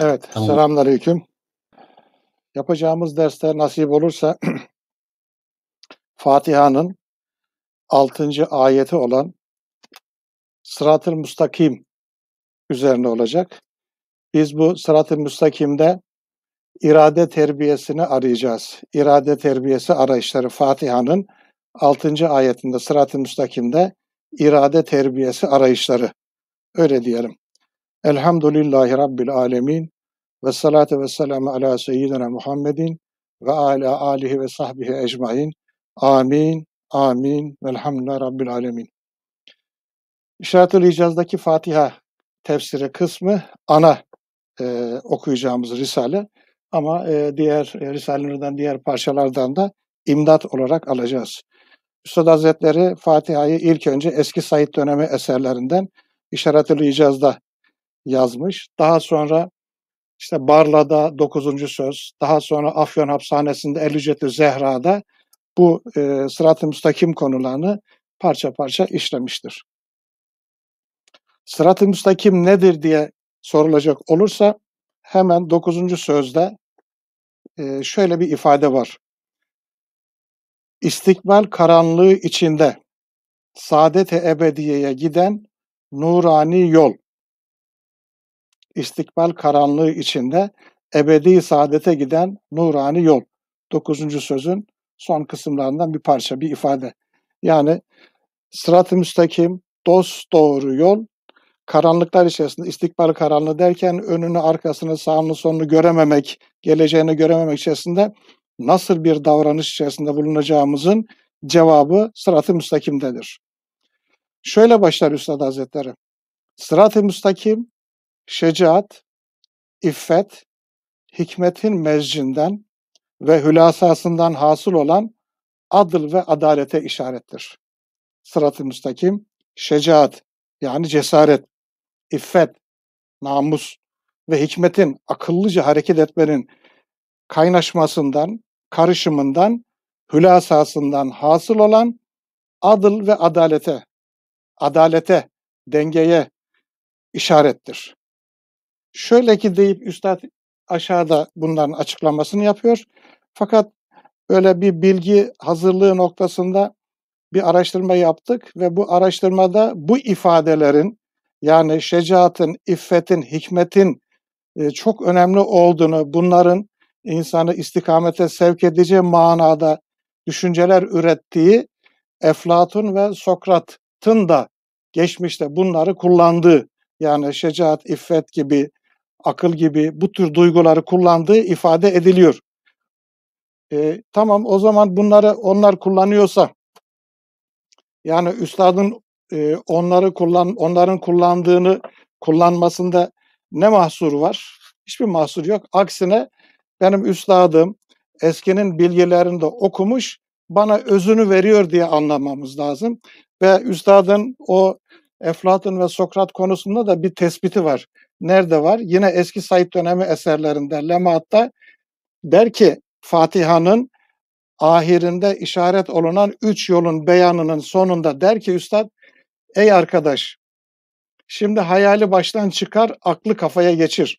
Evet, tamam. selamünaleyküm. Yapacağımız dersler nasip olursa Fatiha'nın 6. ayeti olan Sırat-ı Mustakim üzerine olacak. Biz bu Sırat-ı Mustakim'de irade terbiyesini arayacağız. İrade terbiyesi arayışları Fatiha'nın 6. ayetinde Sırat-ı Mustakim'de irade terbiyesi arayışları. Öyle diyelim. Elhamdülillahi Rabbil alemin. Ve salatu ve selamu ala seyyidina Muhammedin ve ala alihi ve sahbihi ecmain. Amin, amin. Velhamdülillah Rabbil alemin. İşaret-ül İcaz'daki Fatiha tefsiri kısmı ana e, okuyacağımız risale. Ama e, diğer e, risalelerden, diğer parçalardan da imdat olarak alacağız. Üstad Hazretleri Fatiha'yı ilk önce eski Said dönemi eserlerinden İşaret-ül İcaz'da yazmış. Daha sonra işte Barla'da 9. Söz, daha sonra Afyon Hapishanesi'nde El Ücretü Zehra'da bu e, sırat-ı müstakim konularını parça parça işlemiştir. Sırat-ı müstakim nedir diye sorulacak olursa hemen 9. sözde e, şöyle bir ifade var. İstikbal karanlığı içinde saadete ebediyeye giden nurani yol istikbal karanlığı içinde ebedi saadete giden nurani yol. Dokuzuncu sözün son kısımlarından bir parça, bir ifade. Yani sırat-ı müstakim, dost doğru yol, karanlıklar içerisinde istikbal karanlığı derken önünü, arkasını, sağını, sonunu görememek, geleceğini görememek içerisinde nasıl bir davranış içerisinde bulunacağımızın cevabı sırat-ı müstakimdedir. Şöyle başlar Üstad Hazretleri. Sırat-ı müstakim şecaat, iffet, hikmetin mezcinden ve hülasasından hasıl olan adıl ve adalete işarettir. Sırat-ı müstakim, şecaat yani cesaret, iffet, namus ve hikmetin akıllıca hareket etmenin kaynaşmasından, karışımından, hülasasından hasıl olan adıl ve adalete, adalete, dengeye işarettir. Şöyle ki deyip üstad aşağıda bunların açıklamasını yapıyor. Fakat böyle bir bilgi hazırlığı noktasında bir araştırma yaptık ve bu araştırmada bu ifadelerin yani şecaatın, iffetin, hikmetin e, çok önemli olduğunu, bunların insanı istikamete sevk edici manada düşünceler ürettiği Eflatun ve Sokrat'ın da geçmişte bunları kullandığı yani şecaat, iffet gibi akıl gibi bu tür duyguları kullandığı ifade ediliyor. E, tamam o zaman bunları onlar kullanıyorsa yani üstadın e, onları kullan onların kullandığını kullanmasında ne mahsur var? Hiçbir mahsur yok. Aksine benim üstadım eskinin bilgilerini de okumuş, bana özünü veriyor diye anlamamız lazım. Ve üstadın o Eflatun ve Sokrat konusunda da bir tespiti var nerede var? Yine eski Said dönemi eserlerinde Lemaat'ta der ki Fatiha'nın ahirinde işaret olunan üç yolun beyanının sonunda der ki üstad ey arkadaş şimdi hayali baştan çıkar aklı kafaya geçir.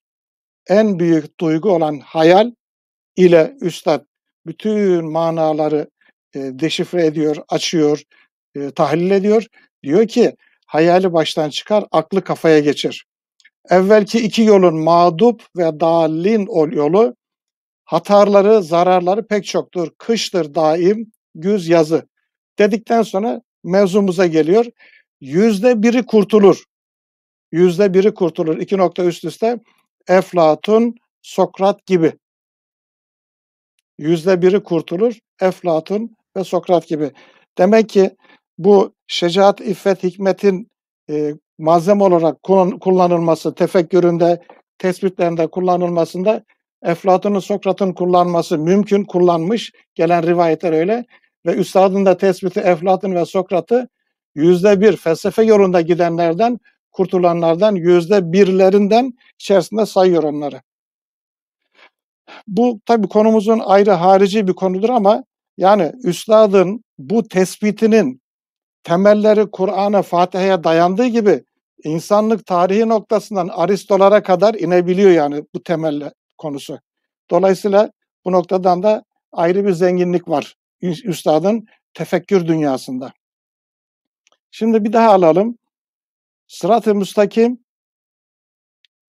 En büyük duygu olan hayal ile üstad bütün manaları e, deşifre ediyor, açıyor, e, tahlil ediyor. Diyor ki hayali baştan çıkar, aklı kafaya geçir. Evvelki iki yolun mağdup ve dalin ol yolu hatarları, zararları pek çoktur. Kıştır daim, güz yazı. Dedikten sonra mevzumuza geliyor. Yüzde biri kurtulur. Yüzde biri kurtulur. İki nokta üst üste. Eflatun, Sokrat gibi. Yüzde biri kurtulur. Eflatun ve Sokrat gibi. Demek ki bu şecaat, iffet, hikmetin e, malzeme olarak kullanılması, tefekküründe, tespitlerinde kullanılmasında Eflatun'un Sokrat'ın kullanması mümkün kullanmış gelen rivayetler öyle ve üstadın da tespiti Eflatun ve Sokrat'ı yüzde bir felsefe yolunda gidenlerden kurtulanlardan yüzde birlerinden içerisinde sayıyor onları. Bu tabi konumuzun ayrı harici bir konudur ama yani üstadın bu tespitinin temelleri Kur'an'a, Fatiha'ya dayandığı gibi insanlık tarihi noktasından Aristolara kadar inebiliyor yani bu temel konusu. Dolayısıyla bu noktadan da ayrı bir zenginlik var üstadın tefekkür dünyasında. Şimdi bir daha alalım. Sırat-ı müstakim,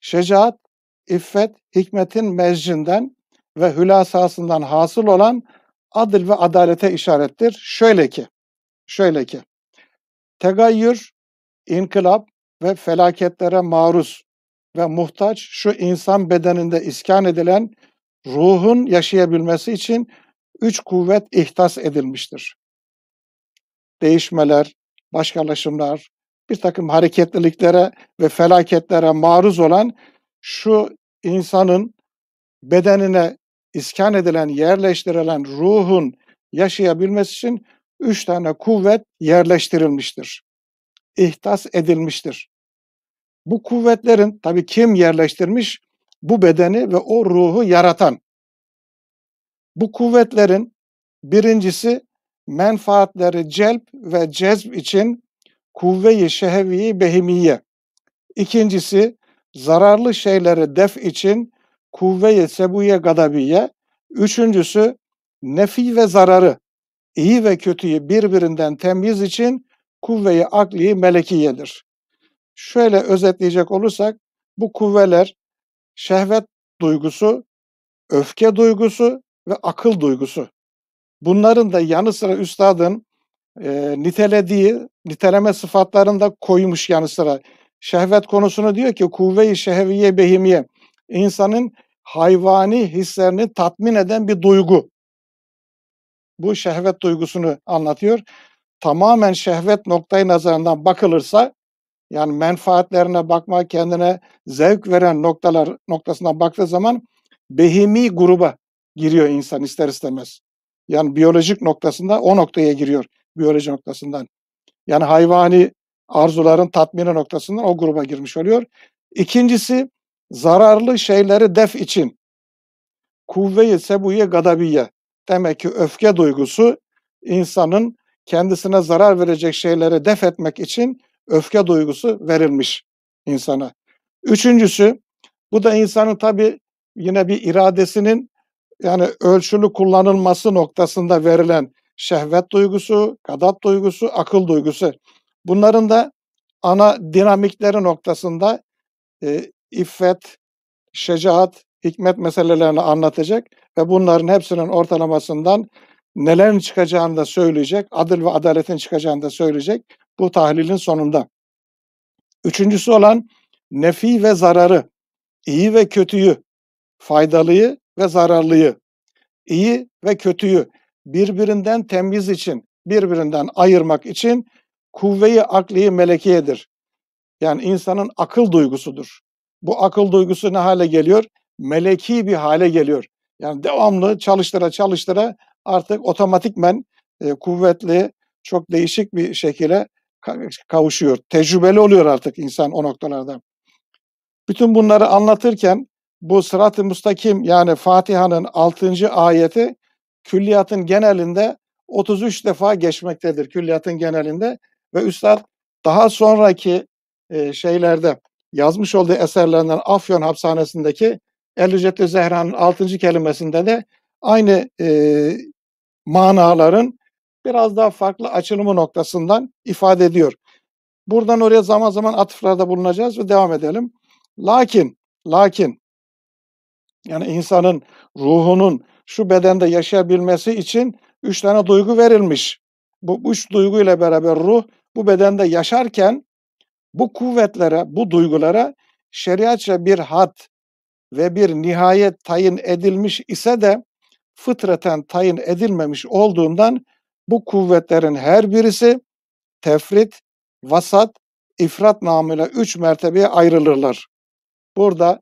şecaat, iffet, hikmetin mezcinden ve hülasasından hasıl olan adil ve adalete işarettir. Şöyle ki, şöyle ki, tegayyür, inkılap, ve felaketlere maruz ve muhtaç şu insan bedeninde iskan edilen ruhun yaşayabilmesi için üç kuvvet ihtas edilmiştir. Değişmeler, başkalaşımlar, bir takım hareketliliklere ve felaketlere maruz olan şu insanın bedenine iskan edilen, yerleştirilen ruhun yaşayabilmesi için üç tane kuvvet yerleştirilmiştir ihtas edilmiştir. Bu kuvvetlerin tabi kim yerleştirmiş? Bu bedeni ve o ruhu yaratan. Bu kuvvetlerin birincisi menfaatleri celp ve cezb için kuvve-i şehvi behimiye. İkincisi zararlı şeyleri def için kuvve-i sebuye gadabiye. Üçüncüsü nefi ve zararı, iyi ve kötüyü birbirinden temiz için kuvveyi akli melekiyedir. Şöyle özetleyecek olursak bu kuvveler şehvet duygusu, öfke duygusu ve akıl duygusu. Bunların da yanı sıra üstadın e, nitelediği, niteleme sıfatlarında koymuş yanı sıra. Şehvet konusunu diyor ki kuvve-i şehviye behimiye insanın hayvani hislerini tatmin eden bir duygu. Bu şehvet duygusunu anlatıyor tamamen şehvet noktayı nazarından bakılırsa yani menfaatlerine bakma, kendine zevk veren noktalar noktasından baktığı zaman behimi gruba giriyor insan ister istemez. Yani biyolojik noktasında o noktaya giriyor biyoloji noktasından. Yani hayvani arzuların tatmini noktasından o gruba girmiş oluyor. İkincisi zararlı şeyleri def için kuvve-i sebuye gadabiye. Demek ki öfke duygusu insanın kendisine zarar verecek şeyleri def etmek için öfke duygusu verilmiş insana. Üçüncüsü bu da insanın tabi yine bir iradesinin yani ölçülü kullanılması noktasında verilen şehvet duygusu, kadat duygusu, akıl duygusu. Bunların da ana dinamikleri noktasında e, iffet, şecaat, hikmet meselelerini anlatacak ve bunların hepsinin ortalamasından nelerin çıkacağını da söyleyecek, adil ve adaletin çıkacağını da söyleyecek bu tahlilin sonunda. Üçüncüsü olan nefi ve zararı, iyi ve kötüyü, faydalıyı ve zararlıyı, iyi ve kötüyü birbirinden temiz için, birbirinden ayırmak için kuvveyi akliyi melekiyedir. Yani insanın akıl duygusudur. Bu akıl duygusu ne hale geliyor? Meleki bir hale geliyor. Yani devamlı çalıştıra çalıştıra artık otomatikmen e, kuvvetli, çok değişik bir şekilde kavuşuyor. Tecrübeli oluyor artık insan o noktalarda. Bütün bunları anlatırken bu sırat-ı müstakim yani Fatiha'nın 6. ayeti külliyatın genelinde 33 defa geçmektedir külliyatın genelinde ve üstad daha sonraki e, şeylerde yazmış olduğu eserlerinden Afyon hapishanesindeki El Zehra'nın 6. kelimesinde de aynı e, manaların biraz daha farklı açılımı noktasından ifade ediyor. Buradan oraya zaman zaman atıflarda bulunacağız ve devam edelim. Lakin, lakin yani insanın ruhunun şu bedende yaşayabilmesi için üç tane duygu verilmiş. Bu üç duyguyla beraber ruh bu bedende yaşarken bu kuvvetlere, bu duygulara şeriatça bir hat ve bir nihayet tayin edilmiş ise de fıtraten tayin edilmemiş olduğundan bu kuvvetlerin her birisi tefrit, vasat, ifrat namıyla üç mertebeye ayrılırlar. Burada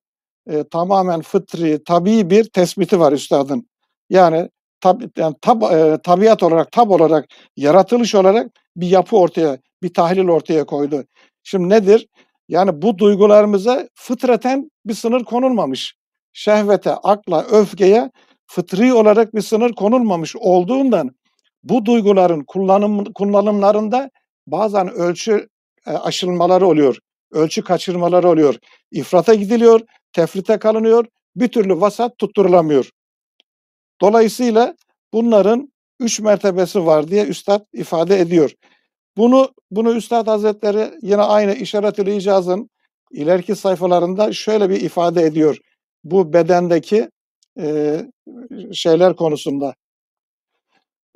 e, tamamen fıtri, tabii bir tespiti var üstadın. Yani, tab, yani tab, e, tabiat olarak, tab olarak, yaratılış olarak bir yapı ortaya, bir tahlil ortaya koydu. Şimdi nedir? Yani bu duygularımıza fıtraten bir sınır konulmamış. Şehvete, akla, öfkeye fıtri olarak bir sınır konulmamış olduğundan bu duyguların kullanım, kullanımlarında bazen ölçü e, aşılmaları oluyor. Ölçü kaçırmaları oluyor. ifrata gidiliyor, tefrite kalınıyor, bir türlü vasat tutturulamıyor. Dolayısıyla bunların üç mertebesi var diye üstad ifade ediyor. Bunu bunu Üstad Hazretleri yine aynı İşaretül İcaz'ın ileriki sayfalarında şöyle bir ifade ediyor. Bu bedendeki e, şeyler konusunda.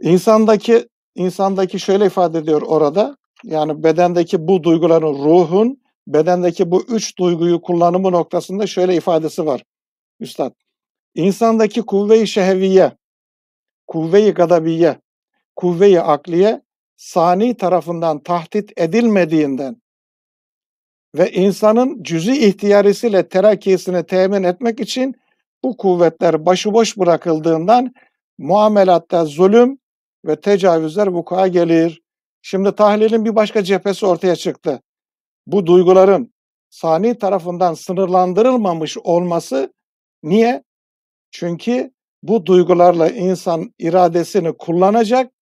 İnsandaki insandaki şöyle ifade ediyor orada. Yani bedendeki bu duyguların ruhun bedendeki bu üç duyguyu kullanımı noktasında şöyle ifadesi var. Üstad. İnsandaki kuvve-i şehviye, kuvve-i gadabiye, kuvve-i akliye sani tarafından tahdit edilmediğinden ve insanın cüzi ihtiyarisiyle terakkisini temin etmek için bu kuvvetler başıboş bırakıldığından muamelatta zulüm ve tecavüzler vuku'a gelir. Şimdi tahlilin bir başka cephesi ortaya çıktı. Bu duyguların sani tarafından sınırlandırılmamış olması niye? Çünkü bu duygularla insan iradesini kullanacak,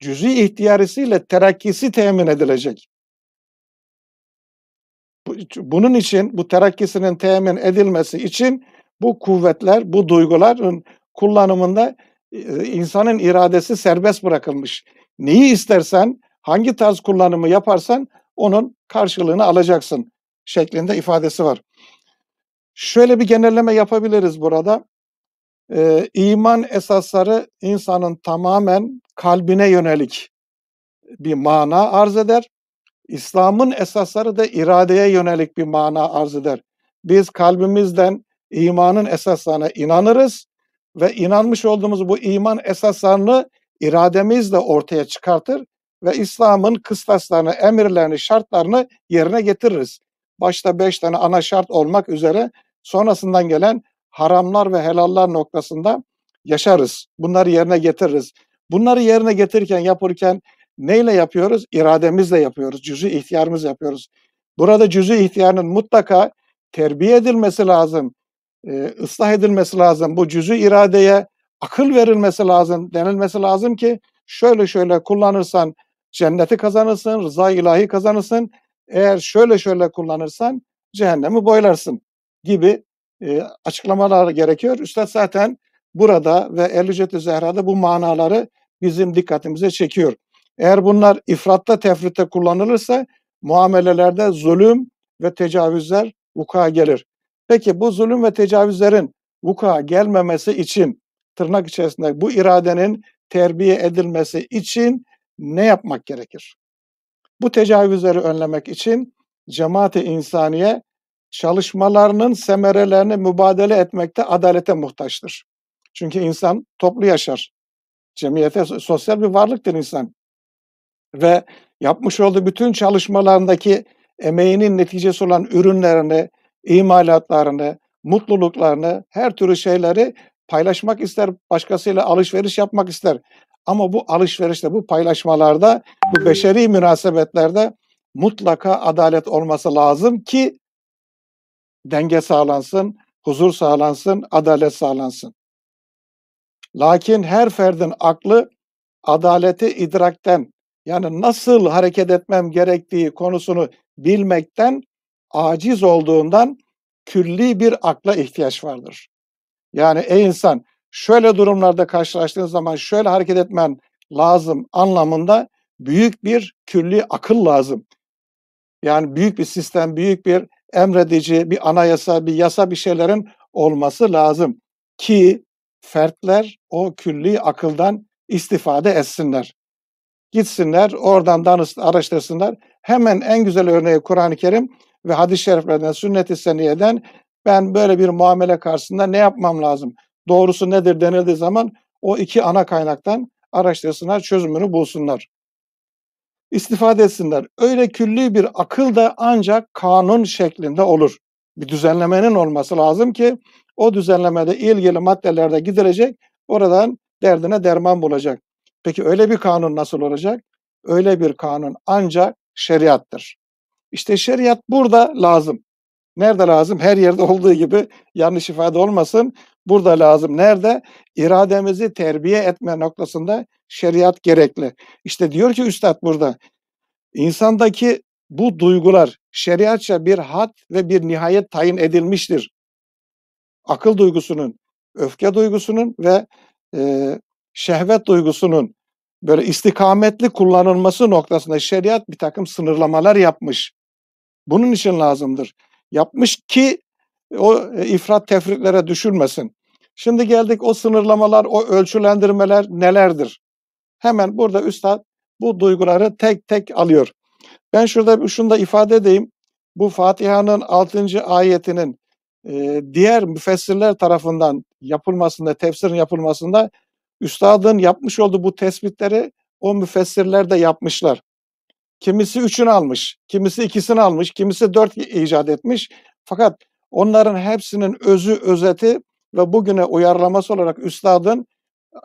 cüz'i ihtiyarisiyle terakkisi temin edilecek. Bunun için bu terakkisinin temin edilmesi için bu kuvvetler, bu duyguların kullanımında e, insanın iradesi serbest bırakılmış. Neyi istersen, hangi tarz kullanımı yaparsan onun karşılığını alacaksın şeklinde ifadesi var. Şöyle bir genelleme yapabiliriz burada. Ee, iman esasları insanın tamamen kalbine yönelik bir mana arz eder. İslam'ın esasları da iradeye yönelik bir mana arz eder. Biz kalbimizden imanın esaslarına inanırız ve inanmış olduğumuz bu iman esaslarını irademizle ortaya çıkartır ve İslam'ın kıstaslarını, emirlerini, şartlarını yerine getiririz. Başta beş tane ana şart olmak üzere sonrasından gelen haramlar ve helallar noktasında yaşarız. Bunları yerine getiririz. Bunları yerine getirirken, yapırken neyle yapıyoruz? İrademizle yapıyoruz, cüzü ihtiyarımız yapıyoruz. Burada cüzü ihtiyarının mutlaka terbiye edilmesi lazım e, ıslah edilmesi lazım. Bu cüzü iradeye akıl verilmesi lazım, denilmesi lazım ki şöyle şöyle kullanırsan cenneti kazanırsın, rıza ilahi kazanırsın. Eğer şöyle şöyle kullanırsan cehennemi boylarsın gibi e, açıklamalar gerekiyor. Üstad zaten burada ve El-Ücret-i Zehra'da bu manaları bizim dikkatimize çekiyor. Eğer bunlar ifratta tefritte kullanılırsa muamelelerde zulüm ve tecavüzler vuku'a gelir. Peki bu zulüm ve tecavüzlerin vuku'a gelmemesi için tırnak içerisinde bu iradenin terbiye edilmesi için ne yapmak gerekir? Bu tecavüzleri önlemek için cemaati insaniye çalışmalarının semerelerini mübadele etmekte adalete muhtaçtır. Çünkü insan toplu yaşar. Cemiyete sosyal bir varlıktır insan. Ve yapmış olduğu bütün çalışmalarındaki emeğinin neticesi olan ürünlerini, imalatlarını, mutluluklarını, her türlü şeyleri paylaşmak ister, başkasıyla alışveriş yapmak ister. Ama bu alışverişte, bu paylaşmalarda, bu beşeri münasebetlerde mutlaka adalet olması lazım ki denge sağlansın, huzur sağlansın, adalet sağlansın. Lakin her ferdin aklı adaleti idrakten yani nasıl hareket etmem gerektiği konusunu bilmekten aciz olduğundan külli bir akla ihtiyaç vardır. Yani ey insan şöyle durumlarda karşılaştığın zaman şöyle hareket etmen lazım anlamında büyük bir külli akıl lazım. Yani büyük bir sistem, büyük bir emredici, bir anayasa, bir yasa bir şeylerin olması lazım ki fertler o külli akıldan istifade etsinler. Gitsinler, oradan danış araştırsınlar. Hemen en güzel örneği Kur'an-ı Kerim ve hadis-i şeriflerden, sünnet-i seniyeden ben böyle bir muamele karşısında ne yapmam lazım? Doğrusu nedir denildiği zaman o iki ana kaynaktan araştırsınlar, çözümünü bulsunlar. İstifade etsinler. Öyle külli bir akıl da ancak kanun şeklinde olur. Bir düzenlemenin olması lazım ki o düzenlemede ilgili maddelerde gidilecek, oradan derdine derman bulacak. Peki öyle bir kanun nasıl olacak? Öyle bir kanun ancak şeriattır. İşte şeriat burada lazım. Nerede lazım? Her yerde olduğu gibi yanlış ifade olmasın. Burada lazım. Nerede? İrademizi terbiye etme noktasında şeriat gerekli. İşte diyor ki üstad burada. İnsandaki bu duygular şeriatça bir hat ve bir nihayet tayin edilmiştir. Akıl duygusunun, öfke duygusunun ve e, şehvet duygusunun böyle istikametli kullanılması noktasında şeriat bir takım sınırlamalar yapmış. Bunun için lazımdır. Yapmış ki o e, ifrat tefritlere düşürmesin. Şimdi geldik o sınırlamalar, o ölçülendirmeler nelerdir? Hemen burada üstad bu duyguları tek tek alıyor. Ben şurada şunu da ifade edeyim. Bu Fatiha'nın 6. ayetinin e, diğer müfessirler tarafından yapılmasında, tefsirin yapılmasında üstadın yapmış olduğu bu tespitleri o müfessirler de yapmışlar. Kimisi üçünü almış, kimisi ikisini almış, kimisi dört icat etmiş. Fakat onların hepsinin özü, özeti ve bugüne uyarlaması olarak üstadın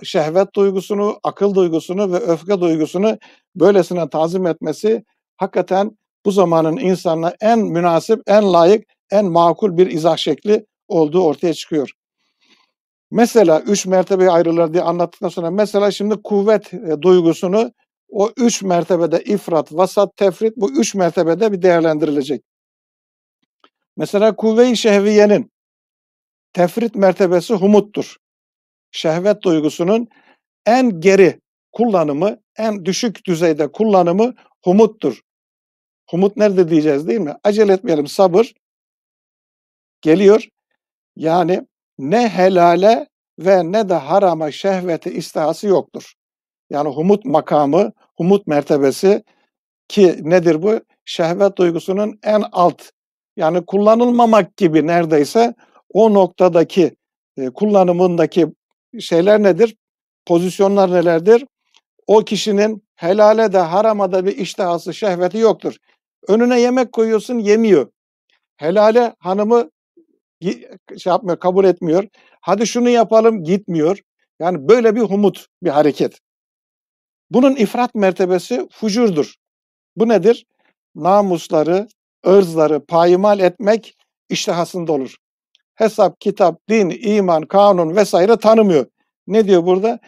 şehvet duygusunu, akıl duygusunu ve öfke duygusunu böylesine tazim etmesi hakikaten bu zamanın insanına en münasip, en layık, en makul bir izah şekli olduğu ortaya çıkıyor. Mesela üç mertebeye ayrılır diye anlattıktan sonra mesela şimdi kuvvet e, duygusunu o üç mertebede ifrat, vasat, tefrit bu üç mertebede bir değerlendirilecek. Mesela kuvve-i şehviyenin tefrit mertebesi humuttur. Şehvet duygusunun en geri kullanımı, en düşük düzeyde kullanımı humuttur. Humut nerede diyeceğiz değil mi? Acele etmeyelim sabır geliyor. Yani ne helale ve ne de harama şehveti istihası yoktur. Yani humut makamı, humut mertebesi ki nedir bu? Şehvet duygusunun en alt yani kullanılmamak gibi neredeyse o noktadaki e, kullanımındaki şeyler nedir? Pozisyonlar nelerdir? O kişinin helale de harama da bir iştihası, şehveti yoktur. Önüne yemek koyuyorsun yemiyor. Helale hanımı şey yapmıyor, kabul etmiyor. Hadi şunu yapalım gitmiyor. Yani böyle bir humut, bir hareket. Bunun ifrat mertebesi fucurdur. Bu nedir? Namusları, ırzları payimal etmek iştihasında olur. Hesap, kitap, din, iman, kanun vesaire tanımıyor. Ne diyor burada?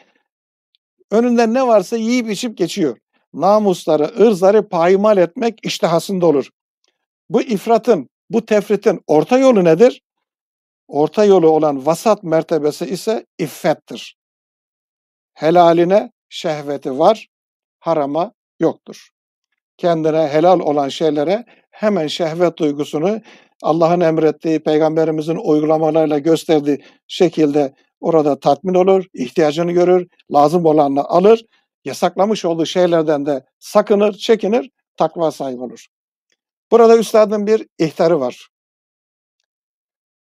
Önünde ne varsa yiyip içip geçiyor. Namusları, ırzları payimal etmek iştihasında olur. Bu ifratın, bu tefritin orta yolu nedir? Orta yolu olan vasat mertebesi ise iffettir. Helaline şehveti var, harama yoktur. Kendine helal olan şeylere hemen şehvet duygusunu Allah'ın emrettiği, peygamberimizin uygulamalarıyla gösterdiği şekilde orada tatmin olur, ihtiyacını görür, lazım olanla alır, yasaklamış olduğu şeylerden de sakınır, çekinir, takva sahibi olur. Burada üstadın bir ihtarı var.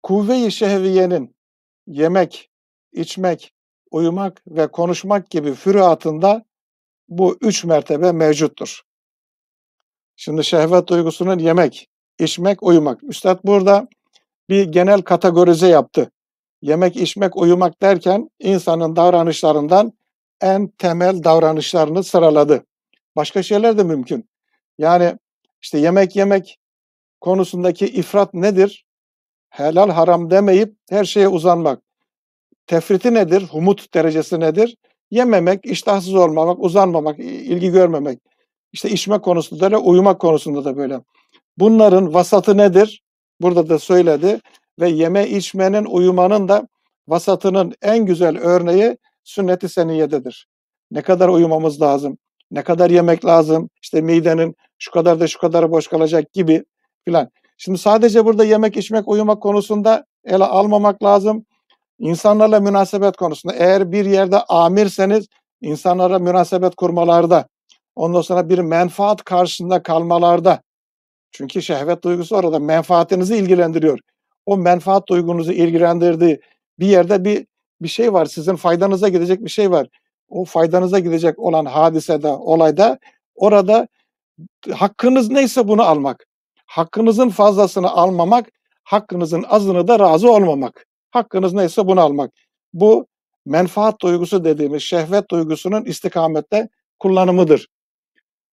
Kuvve-i şehviyenin yemek, içmek, uyumak ve konuşmak gibi füruatında bu üç mertebe mevcuttur. Şimdi şehvet duygusunun yemek, içmek, uyumak. Üstad burada bir genel kategorize yaptı. Yemek, içmek, uyumak derken insanın davranışlarından en temel davranışlarını sıraladı. Başka şeyler de mümkün. Yani işte yemek yemek konusundaki ifrat nedir? Helal haram demeyip her şeye uzanmak. Tefriti nedir? Humut derecesi nedir? Yememek, iştahsız olmamak, uzanmamak, ilgi görmemek. İşte içme konusunda da uyumak konusunda da böyle. Bunların vasatı nedir? Burada da söyledi ve yeme içmenin uyumanın da vasatının en güzel örneği sünnet-i seniyyededir. Ne kadar uyumamız lazım? Ne kadar yemek lazım? İşte midenin şu kadar da şu kadar boş kalacak gibi filan. Şimdi sadece burada yemek, içmek, uyumak konusunda ele almamak lazım. İnsanlarla münasebet konusunda eğer bir yerde amirseniz insanlara münasebet kurmalarda, ondan sonra bir menfaat karşısında kalmalarda. Çünkü şehvet duygusu orada menfaatinizi ilgilendiriyor. O menfaat duygunuzu ilgilendirdiği bir yerde bir bir şey var. Sizin faydanıza gidecek bir şey var. O faydanıza gidecek olan hadisede, olayda orada hakkınız neyse bunu almak. Hakkınızın fazlasını almamak, hakkınızın azını da razı olmamak. Hakkınız neyse bunu almak. Bu menfaat duygusu dediğimiz şehvet duygusunun istikamette kullanımıdır.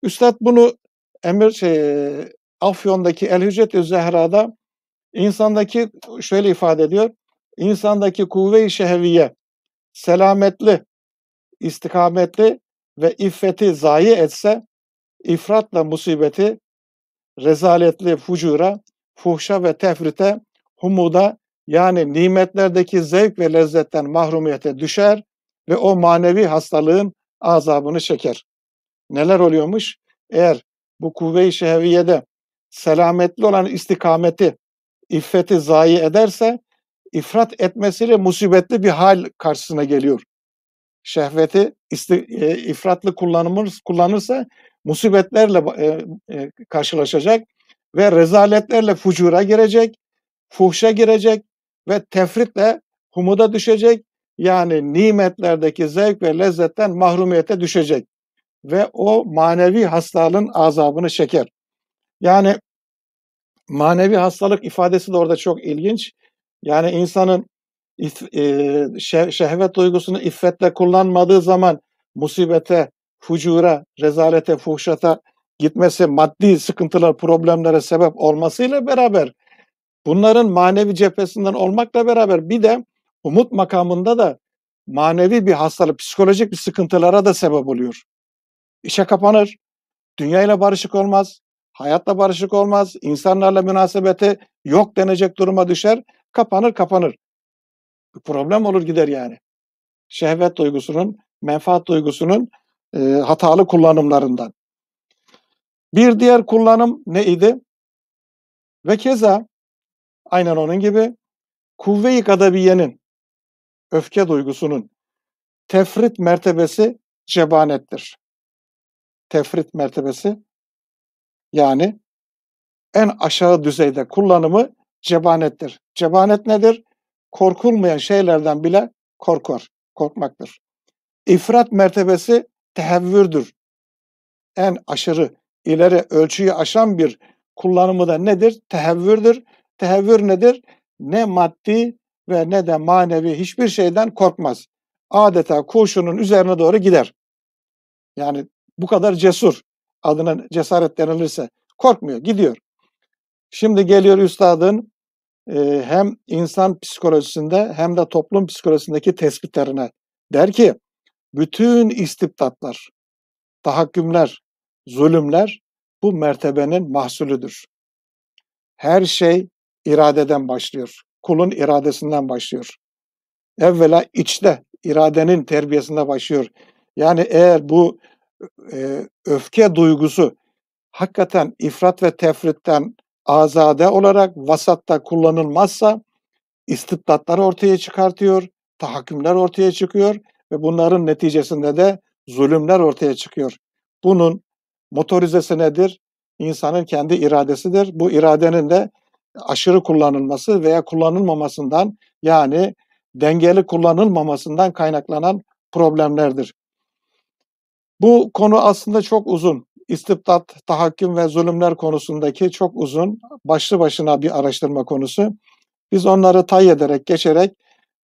Üstad bunu Emir şey, Afyon'daki El Hücret-i Zehra'da insandaki şöyle ifade ediyor. İnsandaki kuvve-i şehviye selametli, istikametli ve iffeti zayi etse ifratla musibeti rezaletli fucura, fuhşa ve tefrite, humuda, yani nimetlerdeki zevk ve lezzetten mahrumiyete düşer ve o manevi hastalığın azabını çeker. Neler oluyormuş? Eğer bu kuvve-i şehviyede selametli olan istikameti, iffeti zayi ederse ifrat etmesiyle musibetli bir hal karşısına geliyor. Şehveti isti, e, ifratlı kullanımız, kullanırsa musibetlerle e, e, karşılaşacak ve rezaletlerle fucura girecek, fuhşa girecek, ve tefritle humuda düşecek. Yani nimetlerdeki zevk ve lezzetten mahrumiyete düşecek. Ve o manevi hastalığın azabını çeker. Yani manevi hastalık ifadesi de orada çok ilginç. Yani insanın e, şehvet duygusunu iffetle kullanmadığı zaman musibete, fucura, rezalete, fuhşata gitmesi, maddi sıkıntılar, problemlere sebep olmasıyla beraber Bunların manevi cephesinden olmakla beraber bir de umut makamında da manevi bir hastalık, psikolojik bir sıkıntılara da sebep oluyor. İşe kapanır, dünyayla barışık olmaz, hayatla barışık olmaz, insanlarla münasebeti yok denecek duruma düşer, kapanır kapanır. Bir problem olur gider yani. Şehvet duygusunun, menfaat duygusunun e, hatalı kullanımlarından. Bir diğer kullanım neydi? Ve keza Aynen onun gibi kuvve-i kadabiyenin, öfke duygusunun tefrit mertebesi cebanettir. Tefrit mertebesi yani en aşağı düzeyde kullanımı cebanettir. Cebanet nedir? Korkulmayan şeylerden bile korkar, korkmaktır. İfrat mertebesi tehevvürdür. En aşırı, ileri ölçüyü aşan bir kullanımı da nedir? Tehevvürdür. Tehevvür nedir? Ne maddi ve ne de manevi hiçbir şeyden korkmaz. Adeta kurşunun üzerine doğru gider. Yani bu kadar cesur adına cesaret denilirse korkmuyor, gidiyor. Şimdi geliyor üstadın e, hem insan psikolojisinde hem de toplum psikolojisindeki tespitlerine. Der ki bütün istibdatlar, tahakkümler, zulümler bu mertebenin mahsulüdür. Her şey iradeden başlıyor. Kulun iradesinden başlıyor. Evvela içte iradenin terbiyesinde başlıyor. Yani eğer bu e, öfke duygusu hakikaten ifrat ve tefritten azade olarak vasatta kullanılmazsa istibdatlar ortaya çıkartıyor, tahakkümler ortaya çıkıyor ve bunların neticesinde de zulümler ortaya çıkıyor. Bunun motorizesi nedir? İnsanın kendi iradesidir. Bu iradenin de aşırı kullanılması veya kullanılmamasından yani dengeli kullanılmamasından kaynaklanan problemlerdir. Bu konu aslında çok uzun. İstibdat, tahakküm ve zulümler konusundaki çok uzun, başlı başına bir araştırma konusu. Biz onları tay ederek, geçerek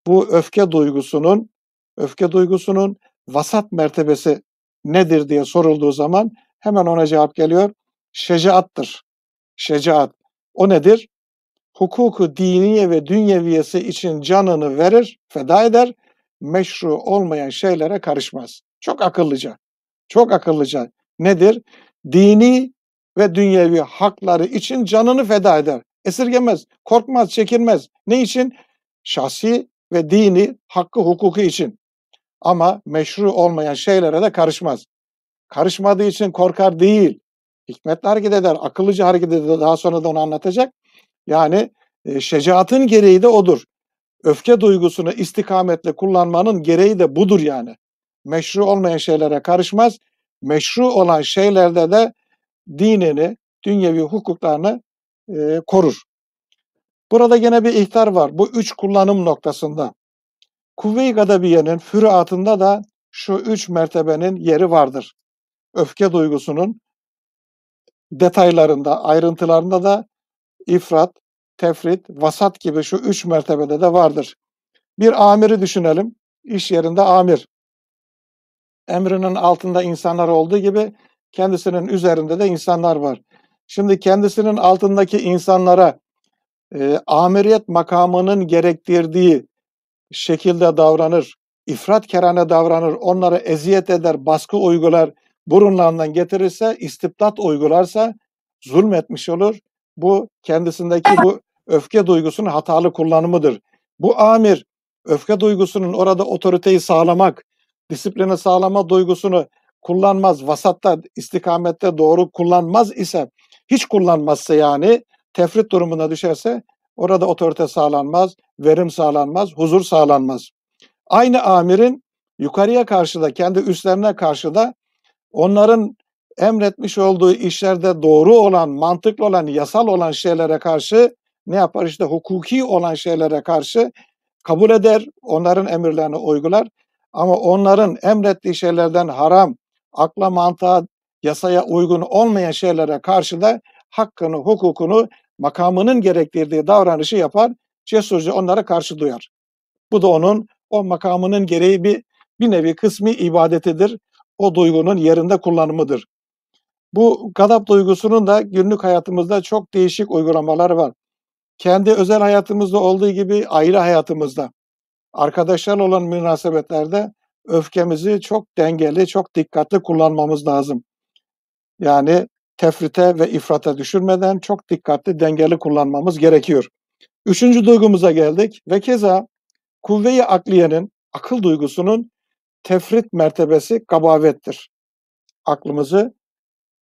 bu öfke duygusunun, öfke duygusunun vasat mertebesi nedir diye sorulduğu zaman hemen ona cevap geliyor. Şecaattır. Şecaat. O nedir? hukuku diniye ve dünyeviyesi için canını verir, feda eder, meşru olmayan şeylere karışmaz. Çok akıllıca. Çok akıllıca. Nedir? Dini ve dünyevi hakları için canını feda eder. Esirgemez, korkmaz, çekinmez. Ne için? Şahsi ve dini hakkı hukuku için. Ama meşru olmayan şeylere de karışmaz. Karışmadığı için korkar değil. Hikmetli hareket eder, akıllıca hareket eder. Daha sonra da onu anlatacak. Yani e, şecaatın gereği de odur. Öfke duygusunu istikametle kullanmanın gereği de budur yani. Meşru olmayan şeylere karışmaz. Meşru olan şeylerde de dinini, dünyevi hukuklarını e, korur. Burada gene bir ihtar var. Bu üç kullanım noktasında. Kuvve-i Gadabiye'nin füruatında da şu üç mertebenin yeri vardır. Öfke duygusunun detaylarında, ayrıntılarında da ifrat, tefrit, vasat gibi şu üç mertebede de vardır. Bir amiri düşünelim. İş yerinde amir. Emrinin altında insanlar olduğu gibi kendisinin üzerinde de insanlar var. Şimdi kendisinin altındaki insanlara e, amiriyet makamının gerektirdiği şekilde davranır, ifrat kerane davranır, onlara eziyet eder, baskı uygular, burunlarından getirirse, istibdat uygularsa zulmetmiş olur bu kendisindeki bu öfke duygusunun hatalı kullanımıdır. Bu amir öfke duygusunun orada otoriteyi sağlamak, disiplini sağlama duygusunu kullanmaz, vasatta, istikamette doğru kullanmaz ise, hiç kullanmazsa yani tefrit durumuna düşerse orada otorite sağlanmaz, verim sağlanmaz, huzur sağlanmaz. Aynı amirin yukarıya karşı da, kendi üstlerine karşı da onların emretmiş olduğu işlerde doğru olan, mantıklı olan, yasal olan şeylere karşı ne yapar işte hukuki olan şeylere karşı kabul eder, onların emirlerini uygular. Ama onların emrettiği şeylerden haram, akla mantığa, yasaya uygun olmayan şeylere karşı da hakkını, hukukunu, makamının gerektirdiği davranışı yapar, cesurca onlara karşı duyar. Bu da onun o makamının gereği bir bir nevi kısmi ibadetidir. O duygunun yerinde kullanımıdır. Bu gadap duygusunun da günlük hayatımızda çok değişik uygulamaları var. Kendi özel hayatımızda olduğu gibi ayrı hayatımızda, arkadaşlarla olan münasebetlerde öfkemizi çok dengeli, çok dikkatli kullanmamız lazım. Yani tefrite ve ifrata düşürmeden çok dikkatli, dengeli kullanmamız gerekiyor. Üçüncü duygumuza geldik ve keza kuvve akliyenin, akıl duygusunun tefrit mertebesi kabavettir. Aklımızı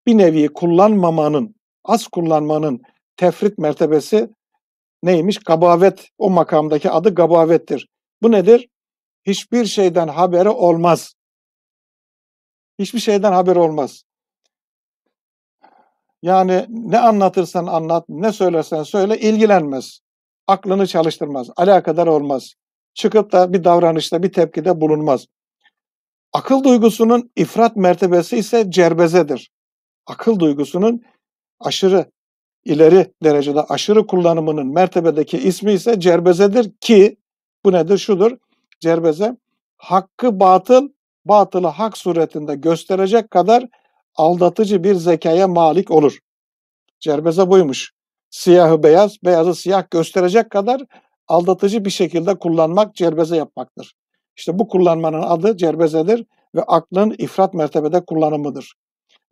bir nevi kullanmamanın, az kullanmanın tefrit mertebesi neymiş? Gabavet, o makamdaki adı gabavettir. Bu nedir? Hiçbir şeyden haberi olmaz. Hiçbir şeyden haber olmaz. Yani ne anlatırsan anlat, ne söylersen söyle ilgilenmez. Aklını çalıştırmaz, alakadar olmaz. Çıkıp da bir davranışta, bir tepkide bulunmaz. Akıl duygusunun ifrat mertebesi ise cerbezedir akıl duygusunun aşırı ileri derecede aşırı kullanımının mertebedeki ismi ise cerbezedir ki bu nedir? Şudur. Cerbeze hakkı batıl, batılı hak suretinde gösterecek kadar aldatıcı bir zekaya malik olur. Cerbeze buymuş. Siyahı beyaz, beyazı siyah gösterecek kadar aldatıcı bir şekilde kullanmak cerbeze yapmaktır. İşte bu kullanmanın adı cerbezedir ve aklın ifrat mertebede kullanımıdır.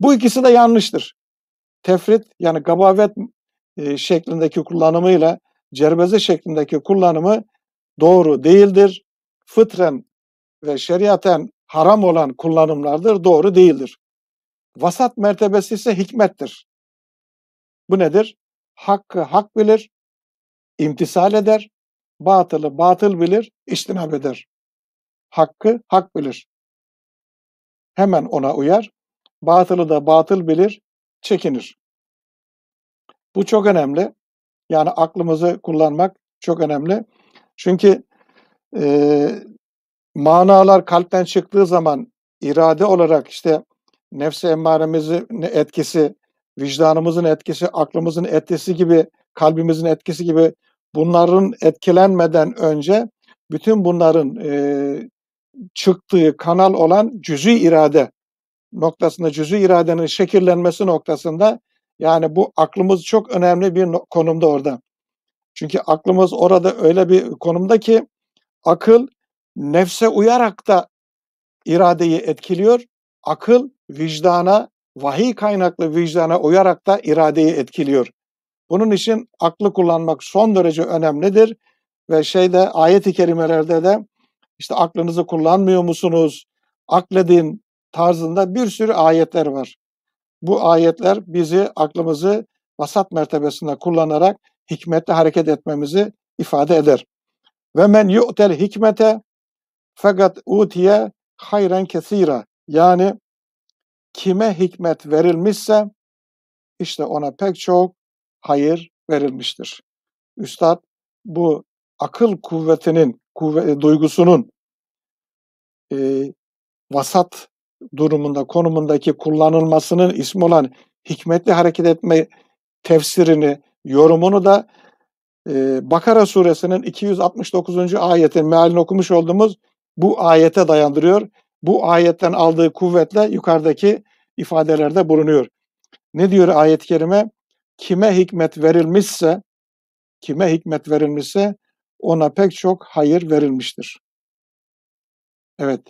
Bu ikisi de yanlıştır. Tefrit yani gabavet e, şeklindeki kullanımıyla cerbeze şeklindeki kullanımı doğru değildir. Fıtren ve şeriaten haram olan kullanımlardır, doğru değildir. Vasat mertebesi ise hikmettir. Bu nedir? Hakkı hak bilir, imtisal eder, batılı batıl bilir, iştinab eder. Hakkı hak bilir. Hemen ona uyar, batılı da batıl bilir, çekinir. Bu çok önemli. Yani aklımızı kullanmak çok önemli. Çünkü e, manalar kalpten çıktığı zaman irade olarak işte nefse emmaremizin etkisi, vicdanımızın etkisi, aklımızın etkisi gibi, kalbimizin etkisi gibi bunların etkilenmeden önce bütün bunların e, çıktığı kanal olan cüz'i irade noktasında cüzü iradenin şekillenmesi noktasında yani bu aklımız çok önemli bir konumda orada. Çünkü aklımız orada öyle bir konumda ki akıl nefse uyarak da iradeyi etkiliyor. Akıl vicdana, vahiy kaynaklı vicdana uyarak da iradeyi etkiliyor. Bunun için aklı kullanmak son derece önemlidir. Ve şeyde ayet-i kerimelerde de işte aklınızı kullanmıyor musunuz? Akledin, tarzında bir sürü ayetler var. Bu ayetler bizi aklımızı vasat mertebesinde kullanarak hikmetle hareket etmemizi ifade eder. Ve men yu'tel hikmete fakat utiye hayren kesira. Yani kime hikmet verilmişse işte ona pek çok hayır verilmiştir. Üstad bu akıl kuvvetinin, kuvve, e, duygusunun e, vasat durumunda, konumundaki kullanılmasının ismi olan hikmetli hareket etme tefsirini, yorumunu da e, Bakara suresinin 269. ayetin mealini okumuş olduğumuz bu ayete dayandırıyor. Bu ayetten aldığı kuvvetle yukarıdaki ifadelerde bulunuyor. Ne diyor ayet-i kerime? Kime hikmet verilmişse, kime hikmet verilmişse ona pek çok hayır verilmiştir. Evet,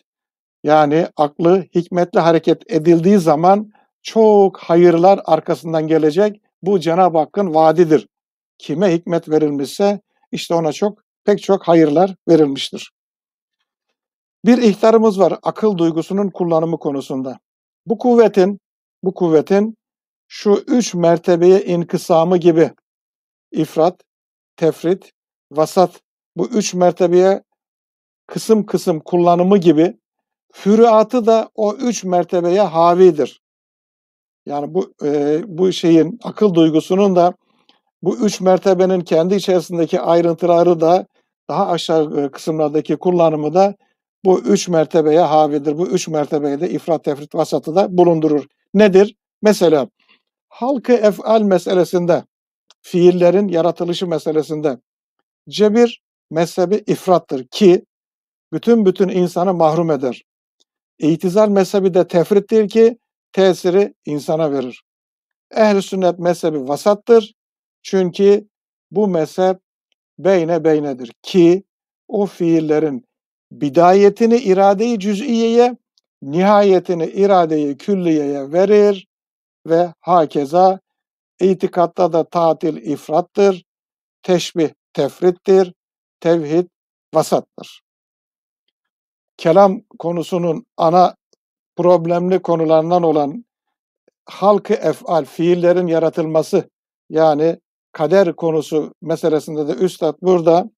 yani aklı hikmetle hareket edildiği zaman çok hayırlar arkasından gelecek. Bu Cenab-ı Hakk'ın vaadidir. Kime hikmet verilmişse işte ona çok pek çok hayırlar verilmiştir. Bir ihtarımız var akıl duygusunun kullanımı konusunda. Bu kuvvetin bu kuvvetin şu üç mertebeye inkısamı gibi ifrat, tefrit, vasat bu üç mertebeye kısım kısım kullanımı gibi Füruatı da o üç mertebeye havidir. Yani bu e, bu şeyin akıl duygusunun da bu üç mertebenin kendi içerisindeki ayrıntıları da daha aşağı e, kısımlardaki kullanımı da bu üç mertebeye havidir. Bu üç mertebeyi de ifrat tefrit vasatı da bulundurur. Nedir? Mesela halkı efal meselesinde, fiillerin yaratılışı meselesinde cebir mezhebi ifrattır ki bütün bütün insanı mahrum eder. İtizal mezhebi de tefrittir ki tesiri insana verir. Ehl-i sünnet mezhebi vasattır. Çünkü bu mezhep beyne beynedir ki o fiillerin bidayetini iradeyi cüz'iyeye, nihayetini iradeyi külliyeye verir ve hakeza itikatta da tatil ifrattır, teşbih tefrittir, tevhid vasattır kelam konusunun ana problemli konularından olan halkı efal, fiillerin yaratılması yani kader konusu meselesinde de Üstad burada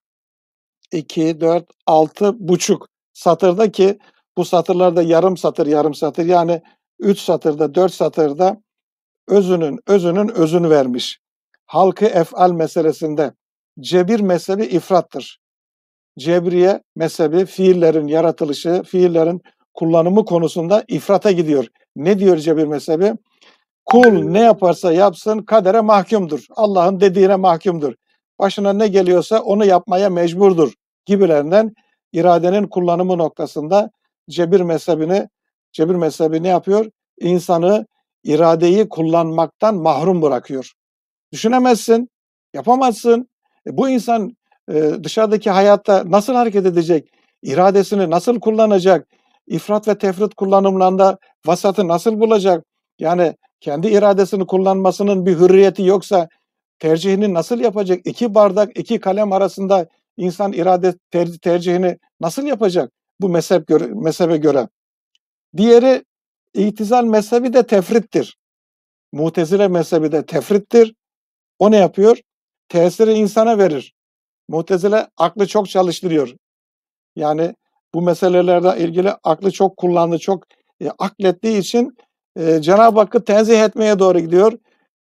2, 4, 6 buçuk satırda ki bu satırlarda yarım satır yarım satır yani 3 satırda 4 satırda özünün özünün özünü vermiş. Halkı efal meselesinde cebir mezhebi ifrattır cebriye mezhebi fiillerin yaratılışı, fiillerin kullanımı konusunda ifrata gidiyor. Ne diyor cebir mezhebi? Kul ne yaparsa yapsın kadere mahkumdur. Allah'ın dediğine mahkumdur. Başına ne geliyorsa onu yapmaya mecburdur gibilerinden iradenin kullanımı noktasında cebir mezhebini cebir mezhebi ne yapıyor? İnsanı iradeyi kullanmaktan mahrum bırakıyor. Düşünemezsin, yapamazsın. E bu insan e, dışarıdaki hayatta nasıl hareket edecek, iradesini nasıl kullanacak, ifrat ve tefrit kullanımlarında vasatı nasıl bulacak, yani kendi iradesini kullanmasının bir hürriyeti yoksa tercihini nasıl yapacak? İki bardak, iki kalem arasında insan irade ter- tercihini nasıl yapacak bu mezhep göre, mezhebe göre? Diğeri itizal mezhebi de tefrittir. Mutezile mezhebi de tefrittir. O ne yapıyor? Tesiri insana verir. Mutezile aklı çok çalıştırıyor. Yani bu meselelerde ilgili aklı çok kullandı, çok e, aklettiği için e, Cenab-ı Hakk'ı tenzih etmeye doğru gidiyor.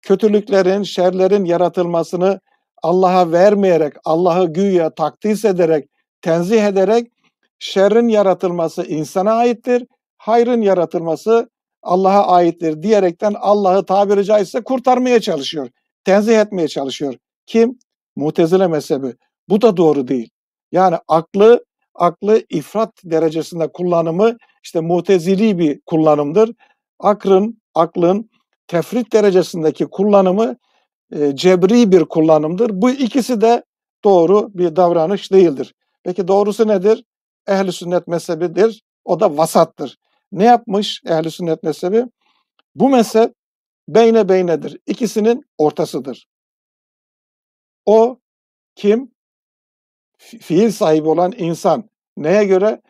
Kötülüklerin, şerlerin yaratılmasını Allah'a vermeyerek, Allah'ı güya takdis ederek, tenzih ederek şerrin yaratılması insana aittir, hayrın yaratılması Allah'a aittir diyerekten Allah'ı tabiri caizse kurtarmaya çalışıyor. Tenzih etmeye çalışıyor. Kim? Mutezile mezhebi. Bu da doğru değil. Yani aklı aklı ifrat derecesinde kullanımı işte mutezili bir kullanımdır. Akrın, aklın tefrit derecesindeki kullanımı e, cebri bir kullanımdır. Bu ikisi de doğru bir davranış değildir. Peki doğrusu nedir? Ehli sünnet mezhebidir. O da vasattır. Ne yapmış ehli sünnet mezhebi? Bu mezhep beyne beynedir. İkisinin ortasıdır. O kim? fiil sahibi olan insan neye göre?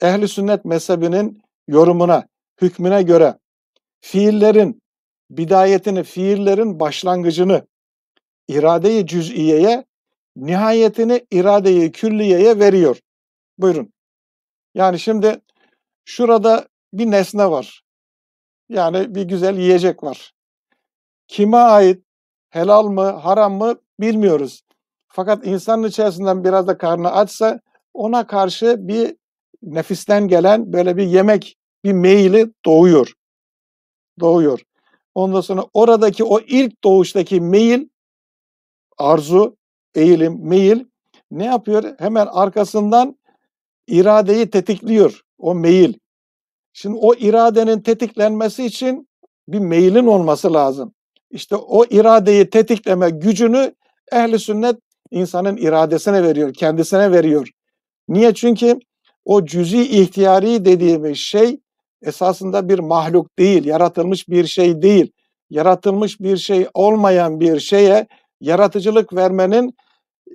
Ehli sünnet mezhebinin yorumuna, hükmüne göre fiillerin bidayetini, fiillerin başlangıcını iradeyi cüz'iyeye, nihayetini iradeyi külliyeye veriyor. Buyurun. Yani şimdi şurada bir nesne var. Yani bir güzel yiyecek var. Kime ait, helal mı, haram mı bilmiyoruz. Fakat insanın içerisinden biraz da karnı açsa ona karşı bir nefisten gelen böyle bir yemek, bir meyili doğuyor. Doğuyor. Ondan sonra oradaki o ilk doğuştaki meyil, arzu, eğilim, meyil ne yapıyor? Hemen arkasından iradeyi tetikliyor o meyil. Şimdi o iradenin tetiklenmesi için bir meylin olması lazım. İşte o iradeyi tetikleme gücünü ehli sünnet insanın iradesine veriyor, kendisine veriyor. Niye? Çünkü o cüzi ihtiyari dediğimiz şey esasında bir mahluk değil, yaratılmış bir şey değil. Yaratılmış bir şey olmayan bir şeye yaratıcılık vermenin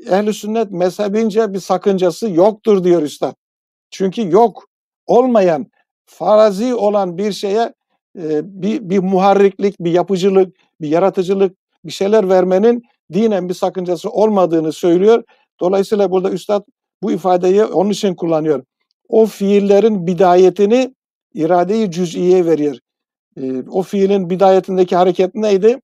ehli sünnet mezhebince bir sakıncası yoktur diyor üstad. Çünkü yok, olmayan, farazi olan bir şeye e, bir, bir muharriklik, bir yapıcılık, bir yaratıcılık, bir şeyler vermenin dinen bir sakıncası olmadığını söylüyor. Dolayısıyla burada üstad bu ifadeyi onun için kullanıyor. O fiillerin bidayetini iradeyi cüz'iye veriyor. E, o fiilin bidayetindeki hareket neydi?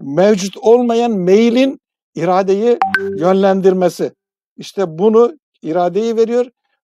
Mevcut olmayan meylin iradeyi yönlendirmesi. İşte bunu iradeyi veriyor.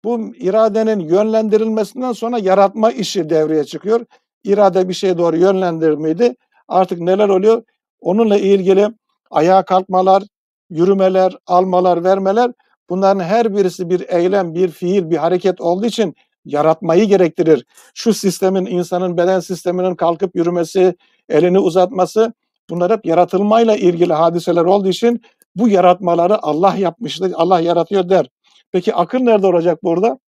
Bu iradenin yönlendirilmesinden sonra yaratma işi devreye çıkıyor. İrade bir şeye doğru yönlendirmeydi. Artık neler oluyor? Onunla ilgili ayağa kalkmalar, yürümeler, almalar, vermeler bunların her birisi bir eylem, bir fiil, bir hareket olduğu için yaratmayı gerektirir. Şu sistemin, insanın beden sisteminin kalkıp yürümesi, elini uzatması bunlar hep yaratılmayla ilgili hadiseler olduğu için bu yaratmaları Allah yapmıştır, Allah yaratıyor der. Peki akıl nerede olacak burada?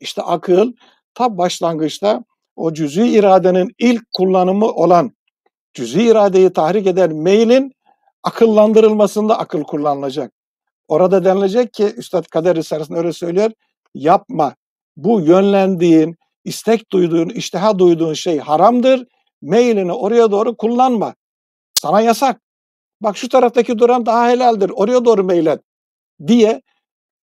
İşte akıl ta başlangıçta o cüz'i iradenin ilk kullanımı olan cüz'i iradeyi tahrik eden meylin akıllandırılmasında akıl kullanılacak. Orada denilecek ki Üstad Kader Risalesi'nde öyle söylüyor. Yapma. Bu yönlendiğin, istek duyduğun, işteha duyduğun şey haramdır. Meylini oraya doğru kullanma. Sana yasak. Bak şu taraftaki duran daha helaldir. Oraya doğru meylet diye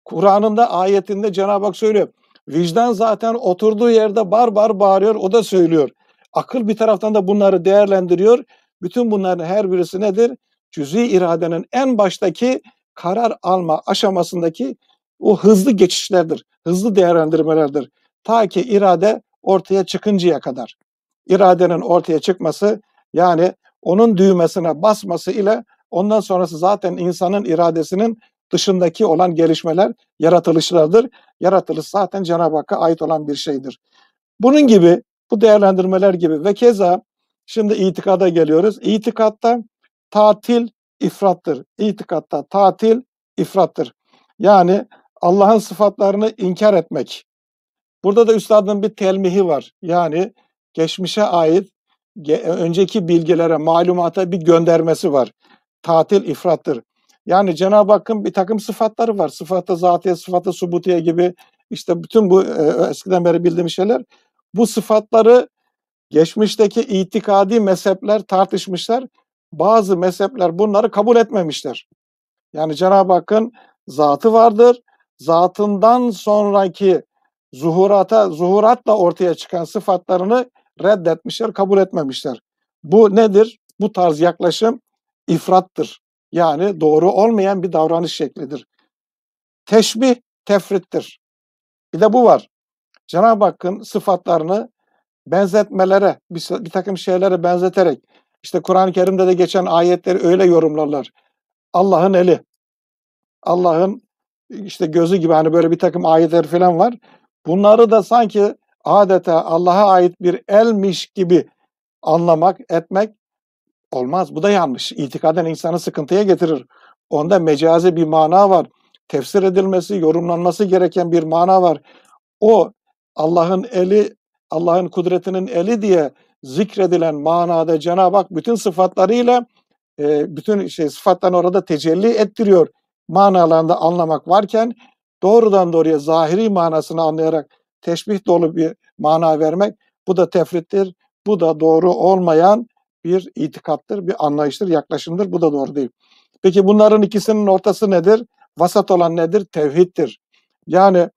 Kur'an'ın da ayetinde Cenab-ı Hak söylüyor. Vicdan zaten oturduğu yerde bar bar bağırıyor. O da söylüyor. Akıl bir taraftan da bunları değerlendiriyor. Bütün bunların her birisi nedir? cüz'i iradenin en baştaki karar alma aşamasındaki o hızlı geçişlerdir, hızlı değerlendirmelerdir. Ta ki irade ortaya çıkıncaya kadar. İradenin ortaya çıkması yani onun düğmesine basması ile ondan sonrası zaten insanın iradesinin dışındaki olan gelişmeler yaratılışlardır. Yaratılış zaten Cenab-ı Hakk'a ait olan bir şeydir. Bunun gibi bu değerlendirmeler gibi ve keza şimdi itikada geliyoruz. İtikatta tatil ifrattır. İtikatta tatil ifrattır. Yani Allah'ın sıfatlarını inkar etmek. Burada da üstadın bir telmihi var. Yani geçmişe ait e, önceki bilgilere, malumata bir göndermesi var. Tatil ifrattır. Yani Cenab-ı Hakk'ın bir takım sıfatları var. Sıfatı zatiye, sıfatı subutiye gibi işte bütün bu e, e eskiden beri bildiğim şeyler. Bu sıfatları geçmişteki itikadi mezhepler tartışmışlar bazı mezhepler bunları kabul etmemişler. Yani Cenab-ı Hakk'ın zatı vardır. Zatından sonraki zuhurata, zuhuratla ortaya çıkan sıfatlarını reddetmişler, kabul etmemişler. Bu nedir? Bu tarz yaklaşım ifrattır. Yani doğru olmayan bir davranış şeklidir. Teşbih tefrittir. Bir de bu var. Cenab-ı Hakk'ın sıfatlarını benzetmelere, bir, bir takım şeylere benzeterek işte Kur'an-ı Kerim'de de geçen ayetleri öyle yorumlarlar. Allah'ın eli, Allah'ın işte gözü gibi hani böyle bir takım ayetler falan var. Bunları da sanki adeta Allah'a ait bir elmiş gibi anlamak, etmek olmaz. Bu da yanlış. İtikaden insanı sıkıntıya getirir. Onda mecazi bir mana var. Tefsir edilmesi, yorumlanması gereken bir mana var. O Allah'ın eli, Allah'ın kudretinin eli diye zikredilen manada Cenab-ı Hak bütün sıfatlarıyla e, bütün şey sıfattan orada tecelli ettiriyor manalarında anlamak varken doğrudan doğruya zahiri manasını anlayarak teşbih dolu bir mana vermek bu da tefrittir. Bu da doğru olmayan bir itikattır, bir anlayıştır, yaklaşımdır. Bu da doğru değil. Peki bunların ikisinin ortası nedir? Vasat olan nedir? Tevhiddir. Yani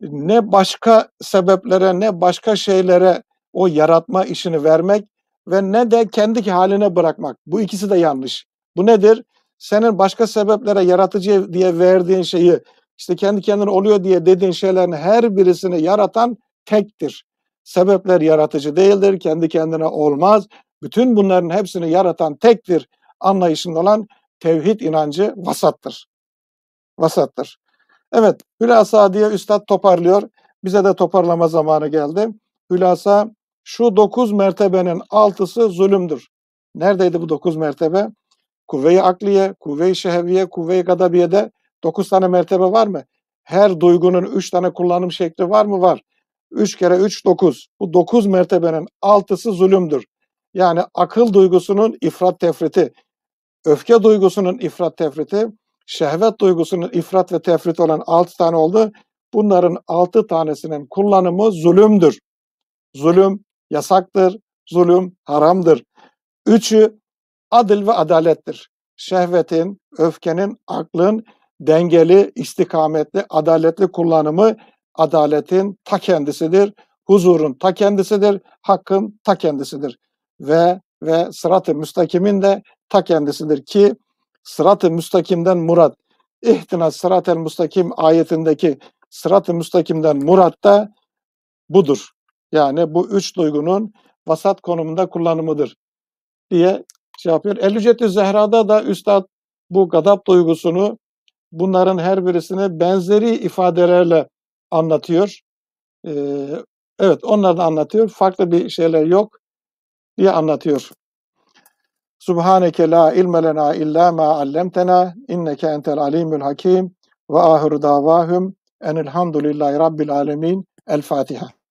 ne başka sebeplere ne başka şeylere o yaratma işini vermek ve ne de kendi haline bırakmak. Bu ikisi de yanlış. Bu nedir? Senin başka sebeplere yaratıcı diye verdiğin şeyi işte kendi kendine oluyor diye dediğin şeylerin her birisini yaratan tektir. Sebepler yaratıcı değildir, kendi kendine olmaz. Bütün bunların hepsini yaratan tektir anlayışında olan tevhid inancı vasattır. Vasattır. Evet, hülasa diye üstad toparlıyor. Bize de toparlama zamanı geldi. Hülasa şu dokuz mertebenin altısı zulümdür. Neredeydi bu dokuz mertebe? Kuvve-i akliye, kuvve-i şeheviye, kuvve-i gadabiyede dokuz tane mertebe var mı? Her duygunun üç tane kullanım şekli var mı? Var. Üç kere üç dokuz. Bu dokuz mertebenin altısı zulümdür. Yani akıl duygusunun ifrat tefriti, öfke duygusunun ifrat tefriti, şehvet duygusunun ifrat ve tefrit olan altı tane oldu. Bunların altı tanesinin kullanımı zulümdür. Zulüm yasaktır, zulüm haramdır. Üçü adil ve adalettir. Şehvetin, öfkenin, aklın dengeli, istikametli, adaletli kullanımı adaletin ta kendisidir. Huzurun ta kendisidir, hakkın ta kendisidir. Ve ve sırat-ı müstakimin de ta kendisidir ki sırat-ı müstakimden murat ihtina sırat-ı müstakim ayetindeki sırat-ı müstakimden murat da budur. Yani bu üç duygunun vasat konumunda kullanımıdır diye şey yapıyor. El-Ücretü Zehra'da da Üstad bu gadap duygusunu bunların her birisini benzeri ifadelerle anlatıyor. Ee, evet onları da anlatıyor. Farklı bir şeyler yok diye anlatıyor. Subhaneke la ilme lena illa ma allemtena inneke entel Alimul hakim ve ahir davahum enilhamdülillahi rabbil alemin. El Fatiha.